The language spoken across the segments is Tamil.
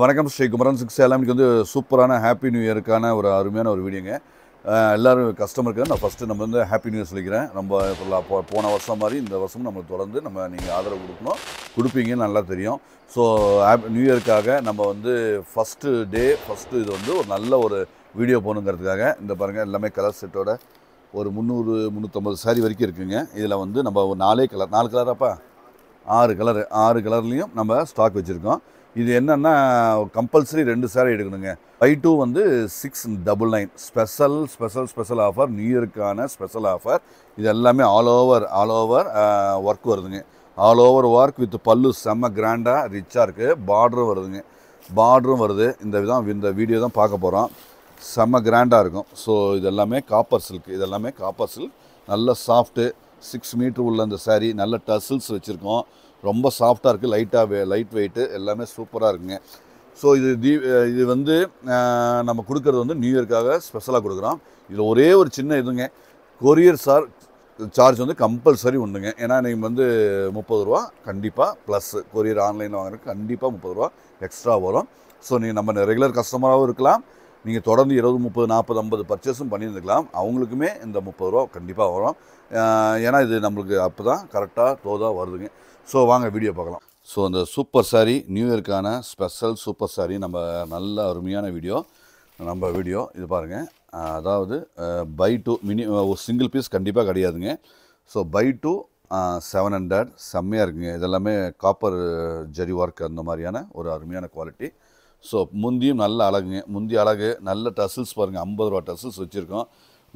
வணக்கம் ஸ்ரீ குமரன் சிக்ஸ் எல்லாம் இன்றைக்கி வந்து சூப்பரான ஹாப்பி நியூ இயருக்கான ஒரு அருமையான ஒரு வீடியோங்க எல்லோரும் கஸ்டமருக்கு நான் ஃபஸ்ட்டு நம்ம வந்து ஹாப்பி நியூ சொல்லிக்கிறேன் நம்ம போன வருஷம் மாதிரி இந்த வருஷமும் நம்ம தொடர்ந்து நம்ம நீங்கள் ஆதரவு கொடுக்கணும் கொடுப்பீங்கன்னு நல்லா தெரியும் ஸோ நியூ இயருக்காக நம்ம வந்து ஃபஸ்ட்டு டே ஃபஸ்ட்டு இது வந்து ஒரு நல்ல ஒரு வீடியோ போகணுங்கிறதுக்காக இந்த பாருங்கள் எல்லாமே கலர் செட்டோட ஒரு முந்நூறு முந்நூற்றம்பது சாரி வரைக்கும் இருக்குங்க இதில் வந்து நம்ம ஒரு நாலே கலர் நாலு கலராப்பா ஆறு கலர் ஆறு கலர்லேயும் நம்ம ஸ்டாக் வச்சுருக்கோம் இது என்னென்னா கம்பல்சரி ரெண்டு சேரீ எடுக்கணுங்க ஐ டூ வந்து six double nine special special special offer new இயருக்கான ஸ்பெஷல் ஆஃபர் இது எல்லாமே all over all over work வருதுங்க ஆல் ஓவர் ஒர்க் வித் பல்லு செம்ம கிராண்டாக ரிச்சாக இருக்குது பார்டரும் வருதுங்க பார்டரும் வருது இந்த விதம் இந்த வீடியோ தான் பார்க்க போகிறோம் செம்ம கிராண்டாக இருக்கும் ஸோ இது எல்லாமே காப்பர் சில்க் இது எல்லாமே காப்பர் சில்க் நல்ல சாஃப்ட்டு சிக்ஸ் மீட்ரு உள்ள அந்த சாரீ நல்ல டசில்ஸ் வச்சுருக்கோம் ரொம்ப சாஃப்டாக இருக்குது லைட்டாக வே லைட் வெயிட்டு எல்லாமே சூப்பராக இருக்குங்க ஸோ இது தீ இது வந்து நம்ம கொடுக்குறது வந்து நியூ இயர்க்காக ஸ்பெஷலாக கொடுக்குறோம் இதில் ஒரே ஒரு சின்ன இதுங்க கொரியர் சார் சார்ஜ் வந்து கம்பல்சரி உண்டுங்க ஏன்னா நீங்கள் வந்து முப்பது ரூபா கண்டிப்பாக ப்ளஸ் கொரியர் ஆன்லைனில் வாங்குறதுக்கு கண்டிப்பாக முப்பது ரூபா எக்ஸ்ட்ரா வரும் ஸோ நீங்கள் நம்ம ரெகுலர் கஸ்டமராகவும் இருக்கலாம் நீங்கள் தொடர்ந்து இருபது முப்பது நாற்பது ஐம்பது பர்ச்சேஸும் பண்ணியிருந்துக்கலாம் அவங்களுக்குமே இந்த முப்பது ரூபா கண்டிப்பாக வரும் ஏன்னா இது நம்மளுக்கு அப்போ தான் கரெக்டாக தோதாக வருதுங்க ஸோ வாங்க வீடியோ பார்க்கலாம் ஸோ அந்த சூப்பர் சாரி நியூ இயர்க்கான ஸ்பெஷல் சூப்பர் சாரி நம்ம நல்ல அருமையான வீடியோ நம்ம வீடியோ இது பாருங்கள் அதாவது பை டூ மினி ஒரு சிங்கிள் பீஸ் கண்டிப்பாக கிடையாதுங்க so buy two seven hundred செம்மையாக இருக்குங்க இதெல்லாமே காப்பர் ஜரி ஒர்க் அந்த மாதிரியான ஒரு அருமையான குவாலிட்டி ஸோ முந்தியும் நல்ல அழகுங்க முந்தி அழகு நல்ல டசில்ஸ் பாருங்கள் ஐம்பது ரூபா டசில்ஸ் வச்சுருக்கோம்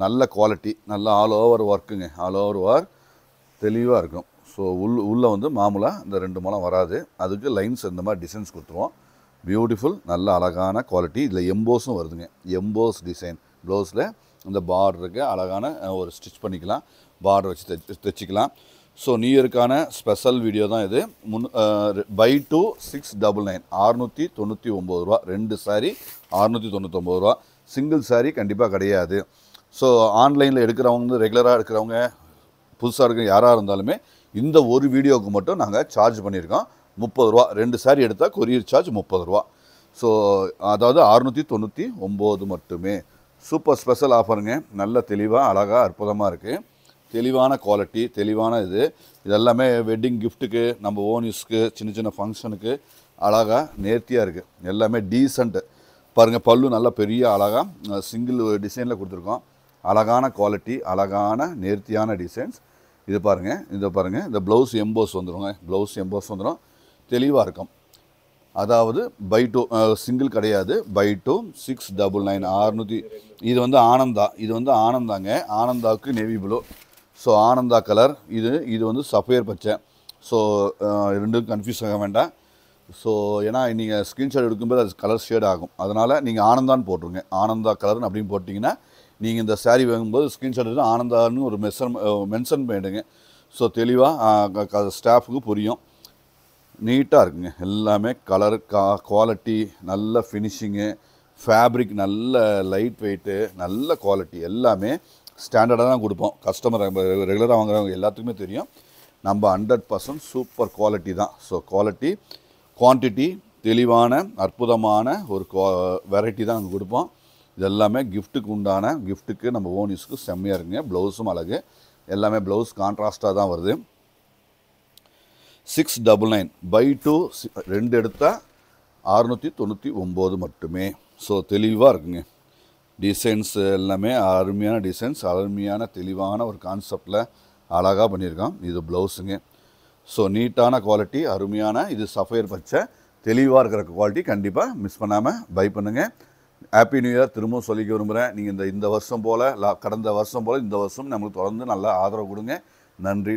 நல்ல குவாலிட்டி நல்லா ஆல் ஓவர் ஒர்க்குங்க ஆல் ஓவர் ஒர்க் தெளிவாக இருக்கும் ஸோ உள் உள்ளே வந்து மாமூலாக இந்த ரெண்டு மூலம் வராது அதுக்கு லைன்ஸ் இந்த மாதிரி டிசைன்ஸ் கொடுத்துருவோம் பியூட்டிஃபுல் நல்ல அழகான குவாலிட்டி இதில் எம்போஸும் வருதுங்க எம்போஸ் டிசைன் ப்ளவுஸில் இந்த பார்டருக்கு அழகான ஒரு ஸ்டிச் பண்ணிக்கலாம் பார்டர் வச்சு தைச்சிக்கலாம் ஸோ நியூ இயருக்கான ஸ்பெஷல் வீடியோ தான் இது முன் buy two six double nine அறுநூற்றி தொண்ணூற்றி ஒம்பது ரூபா ரெண்டு சாரீ அறுநூற்றி தொண்ணூற்றொம்பது ரூபா சிங்கிள் சாரீ கண்டிப்பாக கிடையாது ஸோ ஆன்லைனில் எடுக்கிறவங்க ரெகுலராக எடுக்கிறவங்க புதுசாக இருக்கிற யாராக இருந்தாலுமே இந்த ஒரு வீடியோவுக்கு மட்டும் நாங்கள் சார்ஜ் பண்ணியிருக்கோம் முப்பது ரூபா ரெண்டு சாரீ எடுத்தால் கொரியர் சார்ஜ் முப்பது ரூபா ஸோ அதாவது அறுநூற்றி தொண்ணூற்றி ஒம்பது மட்டுமே சூப்பர் ஸ்பெஷல் ஆஃபருங்க நல்ல தெளிவாக அழகாக அற்புதமாக இருக்குது தெளிவான குவாலிட்டி தெளிவான இது இதெல்லாமே வெட்டிங் கிஃப்ட்டுக்கு நம்ம ஓன் யூஸ்க்கு சின்ன சின்ன ஃபங்க்ஷனுக்கு அழகாக நேர்த்தியாக இருக்குது எல்லாமே டீசண்ட்டு பாருங்கள் பல்லு நல்லா பெரிய அழகாக சிங்கிள் டிசைனில் கொடுத்துருக்கோம் அழகான குவாலிட்டி அழகான நேர்த்தியான டிசைன்ஸ் இது பாருங்கள் இதை பாருங்கள் இந்த ப்ளவுஸ் எம்போஸ் வந்துடுங்க ப்ளவுஸ் எம்போஸ் வந்துடும் தெளிவாக இருக்கும் அதாவது பை டூ சிங்கிள் கிடையாது buy two six double nine அறுநூற்றி இது வந்து ஆனந்தா இது வந்து ஆனந்தாங்க ஆனந்தாவுக்கு navy blue so Ananda colour இது இது வந்து சஃபேர் பச்சை ஸோ ரெண்டும் கன்ஃபியூஸ் ஆக வேண்டாம் ஸோ ஏன்னா நீங்கள் ஸ்க்ரீன்ஷாட் எடுக்கும்போது அது கலர் ஷேட் ஆகும் அதனால் நீங்கள் ஆனந்தான்னு போட்டுருங்க ஆனந்தா கலர்னு அப்படின்னு போட்டிங்கன்னா நீங்கள் இந்த சாரீ வாங்கும்போது ஸ்க்ரீன்ஷாட் எடுத்து ஆனந்தான்னு ஒரு மெஷன் மென்ஷன் பண்ணிடுங்க ஸோ தெளிவாக ஸ்டாஃபுக்கு புரியும் நீட்டாக இருக்குங்க எல்லாமே கலர் கா குவாலிட்டி நல்ல ஃபினிஷிங்கு ஃபேப்ரிக் நல்ல லைட் வெயிட்டு நல்ல குவாலிட்டி எல்லாமே ஸ்டாண்டர்டாக தான் கொடுப்போம் கஸ்டமர் ரெகுலராக வாங்குறவங்க எல்லாத்துக்குமே தெரியும் நம்ம ஹண்ட்ரட் பர்சன்ட் சூப்பர் குவாலிட்டி தான் ஸோ குவாலிட்டி குவான்டிட்டி தெளிவான அற்புதமான ஒரு வெரைட்டி தான் அங்கே கொடுப்போம் இது எல்லாமே கிஃப்ட்டுக்கு உண்டான கிஃப்ட்டுக்கு நம்ம ஓன் யூஸ்க்கு செம்மையாக இருக்குங்க ப்ளவுஸும் அழகு எல்லாமே ப்ளவுஸ் கான்ட்ராஸ்ட்டாக தான் வருது six double nine buy two ரெண்டு எடுத்தால் அறுநூற்றி தொண்ணூற்றி ஒம்பது மட்டுமே ஸோ தெளிவாக இருக்குங்க டிசைன்ஸ் எல்லாமே அருமையான டிசைன்ஸ் அருமையான தெளிவான ஒரு கான்செப்டில் அழகாக பண்ணியிருக்கான் இது ப்ளவுஸுங்க ஸோ நீட்டான குவாலிட்டி அருமையான இது சஃபையர் பச்சை தெளிவாக இருக்கிற குவாலிட்டி கண்டிப்பாக மிஸ் பண்ணாமல் பை பண்ணுங்கள் ஹாப்பி நியூ இயர் திரும்பவும் சொல்லிக்க விரும்புகிறேன் நீங்கள் இந்த இந்த வருஷம் போல் கடந்த வருஷம் போல் இந்த வருஷம் நம்மளுக்கு தொடர்ந்து நல்லா ஆதரவு கொடுங்க நன்றி